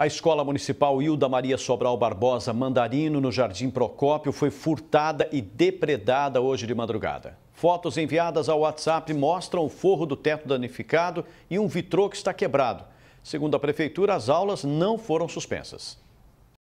A Escola Municipal Hilda Maria Sobral Barbosa Mandarino, no Jardim Procópio, foi furtada e depredada hoje de madrugada. Fotos enviadas ao WhatsApp mostram o forro do teto danificado e um vitrô que está quebrado. Segundo a Prefeitura, as aulas não foram suspensas.